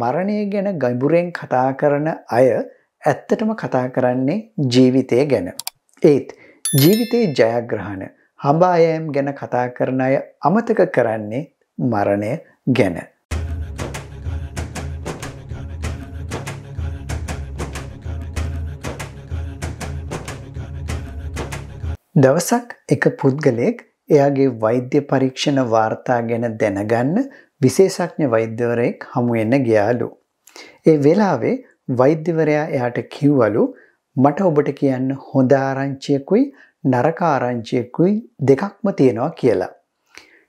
මරණය ගැන ගයිඹුරෙන් කතා කරන අය ඇත්තටම කතා කරන්නේ ජීවිතය ගැන. ඒත් ජීවිතයේ ජයග්‍රහණ හබායෑම් ගැන කතා කරන අය අමතක කරන්නේ මරණය ගැන. දවසක් එක පුද්ගලයෙක් එයාගේ වෛද්‍ය පරීක්ෂණ වාර්තා ගැන දැනගන්න විශේෂඥ වෛද්‍යවරයෙක් හමුවෙන්න ගියාලු. ඒ වෙලාවේ වෛද්‍යවරයා එයාට කිව්වලු මට ඔබට කියන්න හොඳ ආරංචියකුයි නරක ආරංචියකුයි දෙකක්ම තියෙනවා කියලා.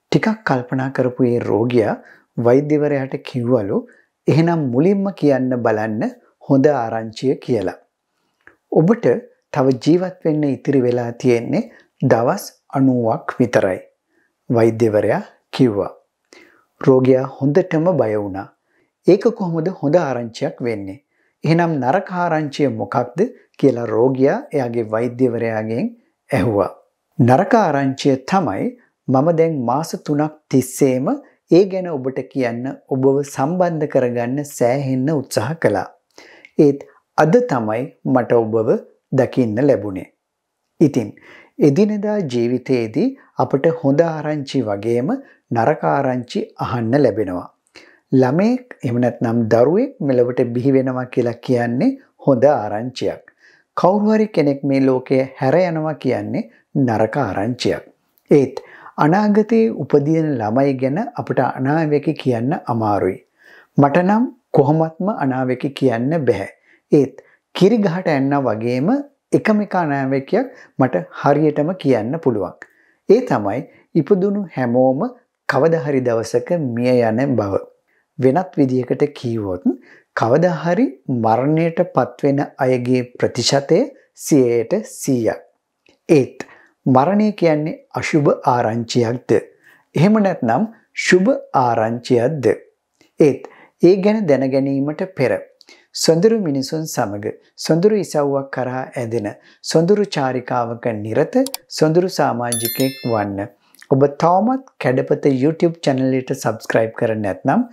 ටිකක් කල්පනා කරපු ඒ රෝගියා වෛද්‍යවරයාට කිව්වලු එහෙනම් මුලින්ම කියන්න බලන්න හොඳ ආරංචිය කියලා. ඔබට තව ජීවත් වෙන්න ඉතිරි වෙලා තියෙන්නේ දවස් අනුවක් විතරයි. වෛද්‍යවරයා කිව්වා. රෝගයා හොඳටම බය වුණා. ඒක කොහොමද හොඳ ආරංචියක් වෙන්නේ? එහෙනම් නරක ආරංචිය මොකක්ද කියලා රෝගියා එයාගේ වෛද්‍යවරයාගෙන් ඇහුවා. නරක ආරංචිය තමයි මම දැන් මාස 3ක් තිස්සේම ඒ ගැන ඔබට කියන්න ඔබව සම්බන්ධ කරගන්න සෑහෙන්න උත්සාහ කළා. ඒත් අද තමයි මට ඔබව දකින්න ලැබුණේ. ඉතින් එදිනෙදා ජීවිතයේදී අපට හොඳ ආරංචි වගේම නරක ආරංචි අහන්න ලැබෙනවා. ළමයෙක් එහෙම නැත්නම් දරුවෙක් මෙලවට බිහි වෙනවා කියලා කියන්නේ හොඳ ආරංචියක්. කවුරු හරි කෙනෙක් මේ ලෝකය හැර යනවා කියන්නේ නරක ආරංචියක්. ඒත් අනාගතයේ උපදින ළමයි ගැන අපට අනාවැක කියන්න අමාරුයි. මට නම් කොහොමත්ම අනාවැක කියන්න බැහැ. ඒත් කිරිගහට ඇන්න වගේම එකම එකා නෑමකයක් මට හරියටම කියන්න පුළුවන්. ඒ තමයි ඉපදුණු හැමෝම කවදහරි දවසක මිය යන බව. වෙනත් විදිහකට කීවොත් කවදහරි මරණයට පත්වෙන අයගේ ප්‍රතිශතය සියයට සීයක්. ඒත් මරණය කියන්නේ අශුභ ආරංචියක්ද. එහෙම නැත්නම් ශුභ ආරංචියක්ද. ඒත් ඒ ගැන දැනගැනීමට පෙර සොඳුරු මිනිසුන් සමග සොඳුරු ඉසව්වක් කරහා ඇදෙන සොඳුරු චාරිකාවක නිරත සොඳුරු සමාජිකයෙක් වන්න. ඔබ තවමත් කැඩපත YouTube චැනලට සබස්ක්‍රයිබ් කර නැත්නම්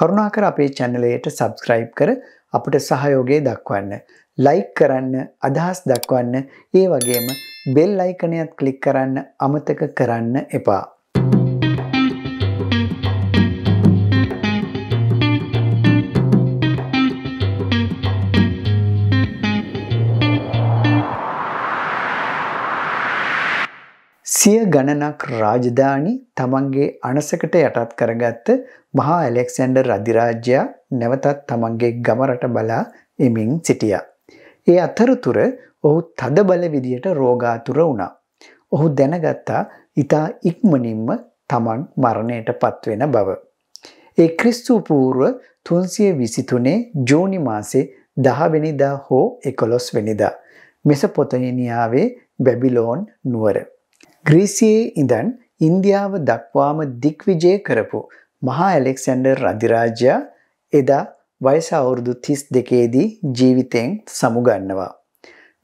කරුණාකර අපේ චැනලයට සබස්ක්‍රයිබ් කර අපට සහයෝගේ දක්වන්න. ලයික් කරන්න අදහස් දක්වන්න ඒ වගේම බෙල් අයිකනයත් කලික් කරන්න අමතක කරන්න එපා. සිය ගණනක් රාජධානි තමන්ගේ අනසකට යටත් කරගත්ත මහා ඇලෙක්සැන්ඩර් අධිරාජ්‍යයා නැවතත් තමන්ගේ ගමරට බලා එමින් සිටිය. ඒ අතරතුර ඔහු තද බල විදියට රෝගාතුර වුණා. ඔහු දැනගත්තා ඉතා ඉක්මනින්ම තමන් මරණයට පත්වෙන බව. ඒ ක්‍රිස්තු පූර්ව තුන්සිය විසිතුනේ ජෝනි මාසේ දහවෙනිදා හෝ එකොලොස් වෙනිදා. මෙස පොතනිනියාවේ බැබිලෝන් නුවර. ග්‍රීසියේ ඉඳන් ඉන්දියාව දක්වාම දික්විජය කරපු මහා ඇලෙක්සැන්ඩර් රධිරාජ්‍යයා එදා වයස අවුරුදු තිස් දෙකේදී ජීවිතයෙන් සමුගන්නවා.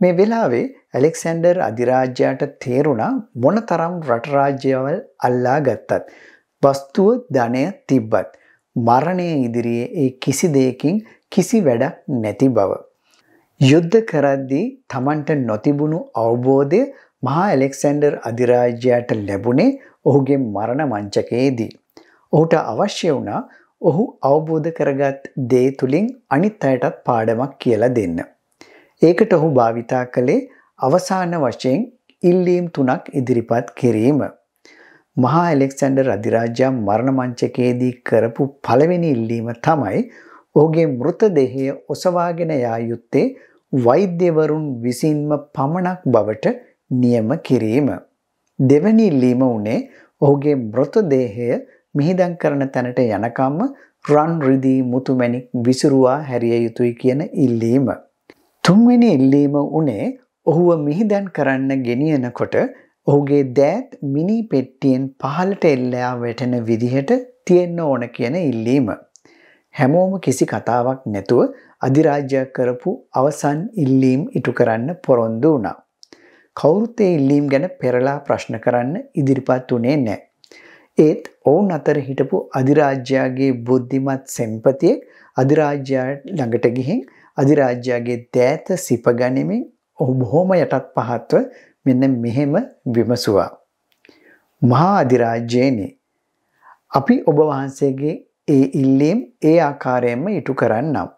මේ වෙලාවේ ඇලෙක්සැන්ඩර් අධිරාජ්‍යයට තේරුණා මොන තරම් රටරාජ්‍යවල් අල්ලා ගත්තත්. වස්තුව ධනය තිබ්බත්. මරණය ඉදිරියේ ඒ කිසි දෙයකින් කිසි වැඩක් නැති බව. යුද්ධ කරද්දී තමන්ට නොතිබුණු අවබෝධය මහා ඇලෙක්සැන්ඩර් අධිරාජ්‍යයට ලැබුණේ ඔහුගේ මරණ මංචකයේදී. ඔහුට අවශ්‍ය වුණා ඔහු අවබෝධ කරගත් දේ තුළින් අනිත් අයටත් පාඩමක් කියලා දෙන්න. ඒකට ඔහු භාවිතා කළේ අවසාන වශයෙන් ඉල්ලීම් තුනක් ඉදිරිපත් කිරීම. මහා ඇලෙක්සැන්ඩර් අධිරාජ්‍යම් මරණ මංචකයේදී කරපු පළවෙනි ඉල්ලීම තමයි ඔහුගේ මෘතදෙහය ඔසවාගෙන යා යුත්තේ වෛද්‍යවරුන් විසින්ම පමණක් බවට නියම කිරීම. දෙවැනි ඉල්ලීම වුණේ ඔහුගේ මෘත දේහය මිහිදන් කරන තැනට යනකම්ම රන් රිදී මුතුමැණික් විසිරුවා හැරිය යුතුයි කියන ඉල්ලීම. තුන්වෙනි ඉල්ලීම වුණේ ඔහුව මිහිදන් කරන්න ගෙනියනකොට ඔහුගේ දෑත් මිනි පෙට්ටියෙන් පහළට එල්ලයා වැටෙන විදිහට තියෙන්න ඕන කියන ඉල්ලීම. හැමෝම කිසි කතාවක් නැතුව අධිරාජ්‍ය කරපු අවසන් ඉල්ලීම් ඉටු කරන්න පොරොන්දු වුණා. කවුරුත් ඒ ඉල්ලීම් ගැන පෙරලා ප්‍රශ්න කරන්න ඉදිරිපත් වුණේ නෑ. ඒත් ඔවුන් අතර හිටපු අධිරාජ්‍යයාගේ බුද්ධිමත් සෙම්පතියෙක් අධිරාජ්‍යයා ළඟට ගිහින් අධිරාජ්‍යයාගේ දෑත සිපගනිමින් ඔහු බොහොම යටත් පහත්ව මෙන්න මෙහෙම විමසුවා. මහා අධිරාජ්‍යයනේ අපි ඔබ වහන්සේගේ ඒ ඉල්ලීම් ඒ ආකාරයෙන්ම ඉටු කරන්නම්.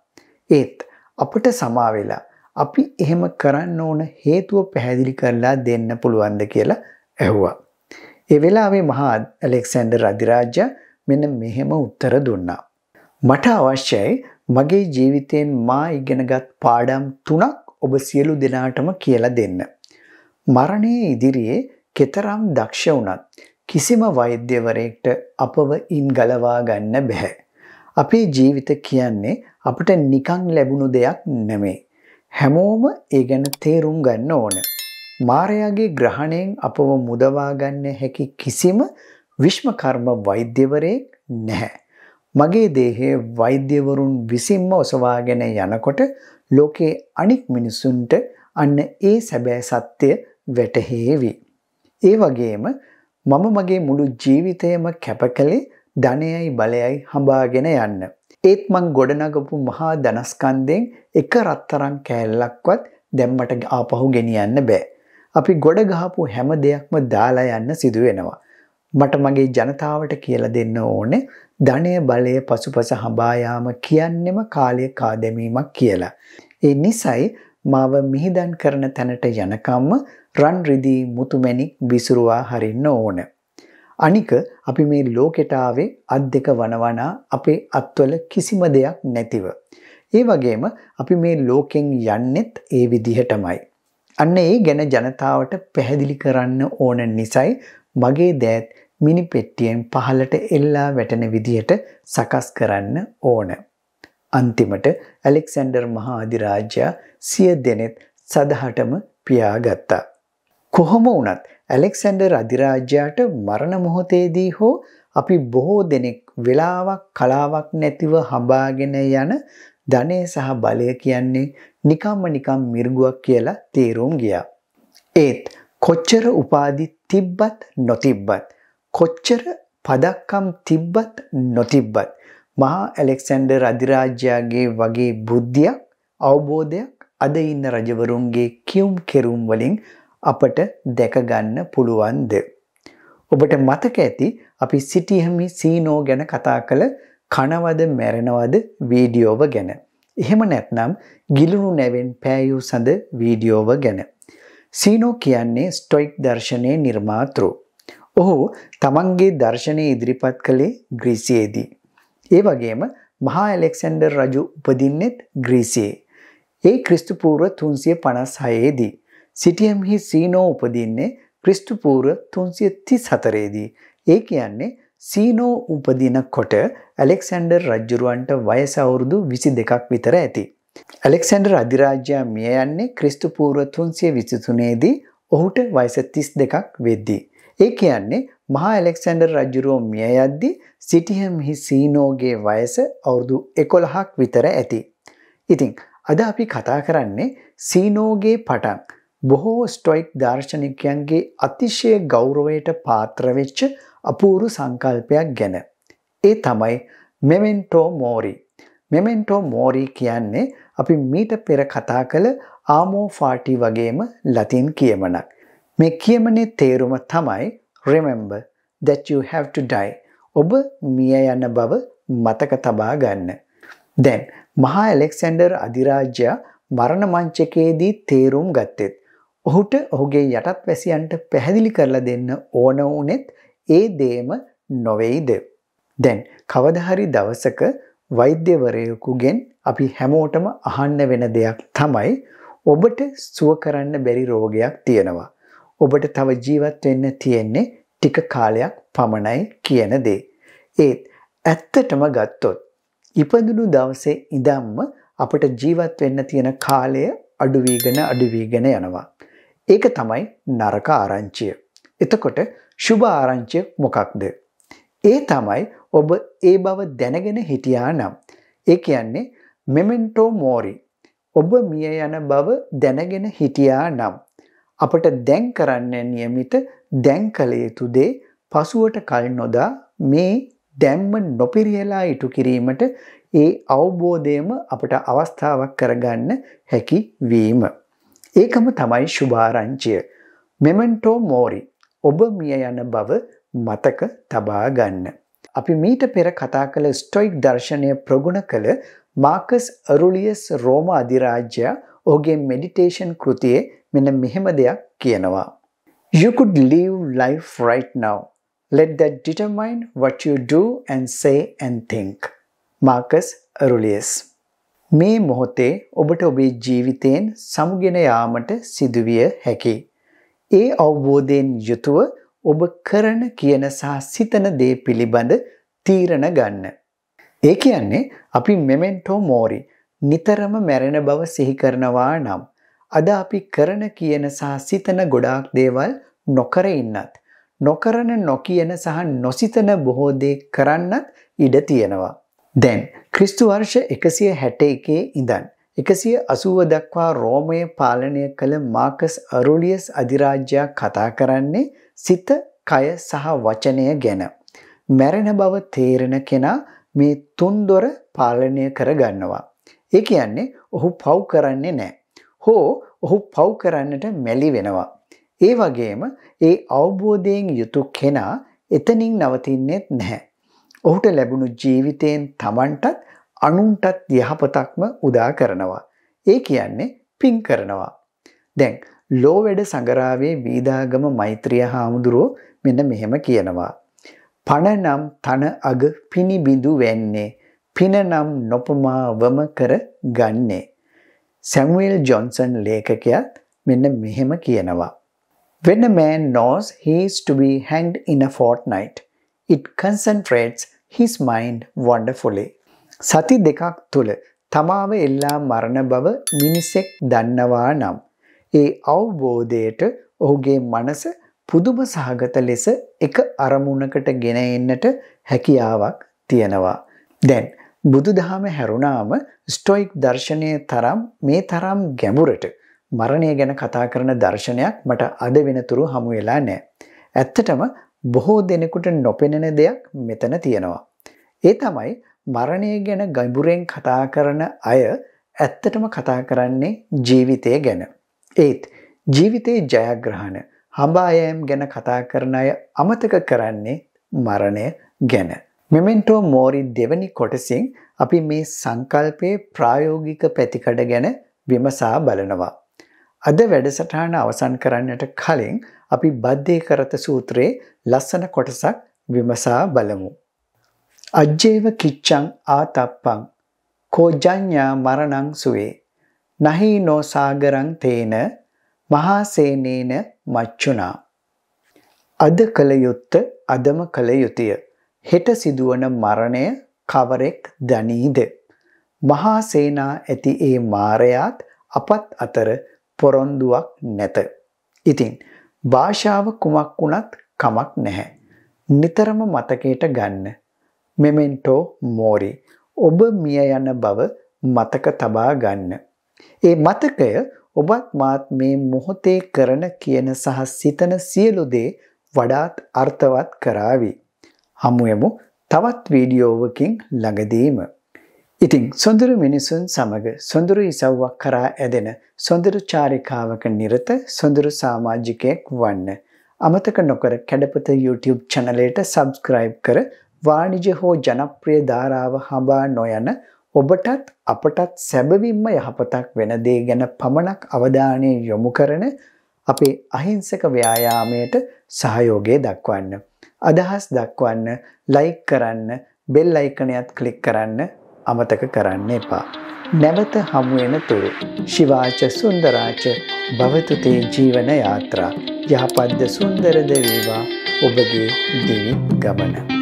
ඒත් අපට සමාවෙලා අපි එහෙම කරන්න ඕන හේතුව පැහැදිලි කරලා දෙන්න පුළුවන්ද කියලා ඇහුවා. ඒ වෙලාවේ මහා ඇලෙක්සැන්ඩර් අධිරාජ්‍ය මෙන්න මෙහෙම උත්තර දුන්නා. මට අවශ්‍යයි මගේ ජීවිතයෙන් මා ඉගෙනගත් පාඩම් තුනක් ඔබ සියලු දෙනාටම කියලා දෙන්න. මරණයේ ඉදිරියේ කෙතරම් දක්ෂ වුණත් කිසිම වෛද්‍යවරයෙක්ට අපව ඉන් ගලවා ගන්න බැහැ. අපේ ජීවිත කියන්නේ අපට නිකං ලැබුණු දෙයක් නෙමේ. හැමෝම ඒ ගැන තේරුම් ගන්න ඕන. මාරයාගේ ග්‍රහණයෙන් අපව මුදවාගන්න හැකි කිසිම විශ්මකර්ම වෛද්‍යවරයෙක් නැහැ. මගේ දේහයේ වෛද්‍යවරුන් විසින්ම ඔසවාගෙන යනකොට ලෝකේ අනික් මිනිසුන්ට අන්න ඒ සැබෑ සත්‍ය වැටහේවි. ඒ වගේම මම මගේ මුළු ජීවිතයම කැපකලේ ධනයයි බලයයි හඹාගෙන යන්න. ඒත් මං ගොඩනගපු මහා දනස්කන්දෙන් එක රත්තරං කෑල්ලක්වත් දැම්මට ආපහු ගෙනියන්න බෑ. අපි ගොඩ ගහපු හැම දෙයක්ම දාලා යන්න සිදුවෙනවා. මට මගේ ජනතාවට කියල දෙන්න ඕනේ ධනය බලය පසුපස හබායාම කියන්නෙම කාලය කාදැමීමක් කියලා. ඒ නිසයි මාව මිහිදන් කරන තැනට යනකම්ම රන් රිදී මුතුමැණික් විසුරුවා හරින්න ඕනේ. අනික අපි මේ ලෝකෙටාවේ අත් දෙක වනවනා අපේ අත්වල කිසිම දෙයක් නැතිව. ඒ වගේම අපි මේ ලෝකෙන් යන්නෙත් ඒ විදිහටමයි. අන්න ඒ ගැන ජනතාවට පැහැදිලි කරන්න ඕන නිසයි මගේ දෑත් මිනි පෙට්ටියෙන් පහලට එල්ලා වැටෙන විදිහට සකස් කරන්න ඕන. අන්තිමට ඇලෙක්සැන්ඩර් මහා අධිරාජ්‍යයා සිය දෙනෙත් සදහටම පියාගත්තා. කොහොම වුණත් ඇලෙක්සැන්ඩර් අධිරාජ්‍යයට මරණ මොහොතේදී හෝ අපි බොහෝ දෙනෙක් වෙලාවක් කලාවක් නැතිව හඹාගෙන යන ධනය සහ බලය කියන්නේ නිකම්ම නිකම් මිර්ගුවක් කියලා තේරුම් ගියා. ඒත් කොච්චර උපාදි තිබ්බත් නොතිබ්බත්. කොච්චර පදක්කම් තිබ්බත් නොතිබ්බත්. මහා ඇලෙක්සැන්ඩර් අධිරාජ්‍යයාගේ වගේ බුද්ධියක් අවබෝධයක් අද ඉන්න රජවරුන්ගේ කියුම් කෙරුම් වලින් අපට දැකගන්න පුළුවන්ද. ඔබට මතක ඇති අපි සිටියහමි සීනෝ ගැන කතා කළ කනවද මැරෙනවද වීඩියෝව ගැන. එහෙම නැත්නම් ගිලුණු නැවෙන් පෑයු සඳ වීඩියෝව ගැන. සීනෝ කියන්නේ ස්ටොයික් දර්ශනය නිර්මාතෘ. ඔහු තමන්ගේ දර්ශනය ඉදිරිපත් කළේ ග්‍රීසියේදී. ඒ වගේම මහා ඇලෙක්සැන්ඩර් රජු උපදින්නෙත් ග්‍රීසියේ. ඒ ක්‍රිස්තුපූර්ව තුන්සිය පනස් හයේදී. සිටියම්හි සීනෝ උපදින්නේ ක්‍රිස්ටුපූර තුන්සිය තිස් හතරේදී. ඒ කියන්නේ සීනෝ උපදින කොට ඇලෙක්සැන්ඩර් රජ්ජුරුවන්ට වයසවුරුදු විසි දෙකක් විතර ඇති. ඇලෙක්සැන්ඩර් අධිරාජ්‍යා මිය යන්නේ ක්‍රිස්ටුපූර්ව තුන්සිය විසිතුනේදී ඔහුට වයස තිස් දෙකක් වෙද්දී. ඒ කියන්නේ මහා ඇලෙක්සැන්ඩර් රජුරෝ මිය යද්දි සිටියම්හි සීනෝගේ වයස අවුරුදු එකොළහක් විතර ඇති. ඉතිං අද අපි කතා කරන්නේ සීනෝගේ පටන් බොහෝ ස්ටොයික් දර්ශනිකයන්ගේ අතිශය ගෞරවයට පාත්‍රවෙච්ච අපූරු සංකල්පයක් ගැන. ඒ තමයි මෙමෙන්ටෝ මෝරි. මෙමෙන්ටෝ මෝරී කියන්නේ අපි මීට පෙර කතා කළ ආමෝ ෆාටි වගේම ලතින් කියමනක්. මේ කියමනේ තේරුම තමයි remember that you have to die. ඔබ මිය යන බව මතක තබා ගන්න. දැන් මහා ඇලෙක්සැන්ඩර් අධිරාජ්‍යයා මරණ මංචකයේදී තේරුම් ගත්තෙත්. ඔහුට ඔහුගේ යටත් වැසියන්ට පැහැදිලි කරලා දෙන්න ඕන වනෙත් ඒ දේම නොවෙයිද. දැන් කවදහරි දවසක වෛද්‍යවරයකුගෙන් අපි හැමෝටම අහන්න වෙන දෙයක් තමයි ඔබට සුව කරන්න බැරි රෝගයක් තියෙනවා. ඔබට තව ජීවත් වෙන්න තියෙන්නේ ටික කාලයක් පමණයි කියන දේ. ඒත් ඇත්තටම ගත්තොත්. ඉපඳුණු දවසේ ඉදම්ම අපට ජීවත් වෙන්න තියෙන කාලය අඩුවීගෙන අඩුවීගෙන යනවා. ඒක තමයි නරක ආරංචිය. එතකොට ශුභ ආරංචිය මොකක්ද. ඒ තමයි ඔබ ඒ බව දැනගෙන හිටියා නම්. ඒ කියන්නේ මෙමෙන්ටෝ මෝරි. ඔබ මිය යන බව දැනගෙන හිටියා නම්. අපට දැන් කරන්න නියමිත දැන් කළ යුතුදේ පසුවට කල් නොදා මේ දැම්ම නොපිරියලා ඉටු කිරීමට ඒ අවබෝධයම අපට අවස්ථාවක් කරගන්න හැකි වීම. ඒකම තමයි ශුභාරංචිය. මෙමන්ටෝ මෝරි ඔබ මිය යන බව මතක තබා ගන්න. අපි මීට පෙර කතා කළ ස්ටොයික් දර්ශනය ප්‍රගුණ කළ මාකස් අරුලියස් රෝම අධිරාජ්‍යයා ඔහුගේ මෙඩිටේෂන් කෘතියේ මෙන මෙහෙම දෙයක් කියනවා. You could live life right now. Let that determine what you do and say and think. Marcus Aurelius මේ මොහොතේ ඔබට ඔබේ ජීවිතයෙන් සමුගෙන යාමට සිදුවිය හැකි. ඒ අවබෝධයෙන් යුතුව ඔබ කරන කියන සහ සිතන දේ පිළිබඳ තීරණ ගන්න. ඒ කියන්නේ අපි මෙමෙන්ටෝ මෝරි නිතරම මැරෙන බව සිහි කරනවා නම් අද අපි කරන කියන සහ සිතන ගොඩාක් දේවල් නොකර ඉන්නත් නොකරන නොකියන සහ නොසිතන බොහෝ දේ කරන්නත් ඉඩ තියෙනවා. දැන් ක්‍රිස්තු වර්ෂ එකසිය හැට එකේ ඉඳන්. එකසිය අසුව දක්වා රෝමය පාලනය කළ මාකස් අරුලියස් අධිරාජ්‍යයක් කතා කරන්නේ සිත කය සහ වචනය ගැන. මැරෙන බව තේරෙන කෙනා මේ තුන්දොර පාලනය කරගන්නවා. ඒ කියන්නේ ඔහු පව් කරන්නේ නෑ. හෝ ඔහු පව් කරන්නට මැලි වෙනවා. ඒ වගේම ඒ අවබෝධයෙන් යුතු කෙනා එතනින් නවතින්නෙත් නැහැ. ඔහුට ලැබුණු ජීවිතයෙන් තමන්ටත් අනුන්ටත් යහපතක්ම උදා කරනවා. ඒ කියන්නේ පින් කරනවා. දැන් ලෝවැඩ සඟරාවේ වීදාගම මෛත්‍රිය හාමුදුරුවෝ මෙන්න මෙහෙම කියනවා. පණනම් තන අග පිණිබිඳු වෙන්නේ. පිනනම් නොපමාවම කර ගන්නේ. සැමුවල් ජොන්සන් ලේකකයත් මෙන්න මෙහෙම කියනවා. When a man knows he is to be hanged in a fortnight, it concentrates his mind wonderfully. සති දෙකක් තුළ තමාව එල්ලා මරණ බව මිනිසෙක් දන්නවා නම් ඒ අවබෝධයට ඔහුගේ මනස පුදුම සහගත ලෙස එක අරමුණකට ගෙන එන්නට හැකියාවක් තියෙනවා. දැන් බුදුදහම හැරුණාම ස්ටොයික් දර්ශනය තරම් මේ තරම් ගැඹුරට මරණය ගැන කතා කරන දර්ශනයක් මට අද වෙනතුරු හමු වෙලා නෑ. ඇත්තටම බොහෝ දෙනෙකුට නොපෙනෙන දෙයක් මෙතන තියෙනවා. ඒ තමයි මරණය ගැන ගයිඹුරෙන් කතා කරන අය ඇත්තටම කතා කරන්නේ ජීවිතය ගැන. ඒත් ජීවිතයේ ජයග්‍රහණ හඹායෑම් ගැන කතා කරන අය අමතක කරන්නේ මරණය ගැන. මෙමෙන්ටෝ මෝරි දෙවනි කොටසින් අපි මේ සංකල්පයේ ප්‍රායෝගික පැතිකඩ ගැන විමසා බලනවා. අද වැඩසටහන අවසන් කරන්නට කලින් අපි බද්ධය කරත සූත්‍රයේ ලස්සන කොටසක් විමසා බලමු. අජ්ජේව කිච්චං ආතප්පං කෝජඥා මරණං සුවේ නහි නෝසාගරං තේන මහාසේනේන මච්චුනා. අද කළ යුත්ත අදම කළ යුතුය. හෙට සිදුවන මරණය කවරෙක් දනීද. මහාසේනා ඇති ඒ මාරයාත් අපත් අතර පොරොන්දුවක් නැත. ඉතින් භාෂාව කුමක් වුණත් කමක් නැහැ. නිතරම මතකයට ගන්න. මෙමෙන්ටෝ මෝරි. ඔබ මිය යන බව මතක තබා ගන්න. ඒ මතකය ඔබත් මාත් මේ මොහොතේ කරන කියන සහ සිතන සියලු දේ වඩාත් අර්ථවත් කරાવી. හමුවෙමු තවත් වීඩියෝවකින් ළඟදීම ඉතින් සොඳුරු මිනිසුන් සමග සොඳුරු ඉසව්වක් කරා ඇදෙන සොඳුරු චාරිකාවක නිරත සොඳුරු සමාජිකයෙක් වන්න. අමතක නොකර කැඩපත YouTube චැනලයට සබස්ක්‍රයිබ් කර වාණිජ හෝ ජනප්‍රිය ධාරාව හඹා නොයන ඔබටත් අපටත් සැබවින්ම යහපතක් වෙන දේ ගැන පමණක් අවධානය යොමු කරන අපේ අහිංසක ව්‍යායාමයට සහයෝගය දක්වන්න. අදහස් දක්වන්න ලයික් කරන්න බෙල් අයිකනයත් කලික් කරන්න අමතක කරන්න එපා. නැවත හමුවෙන තුරු ශිවාච සුන්දරාච භවතුතේ ජීවන යාත්‍රා යහපද්ද සුන්දරද වේවා ඔබගේ දිවි ගමන.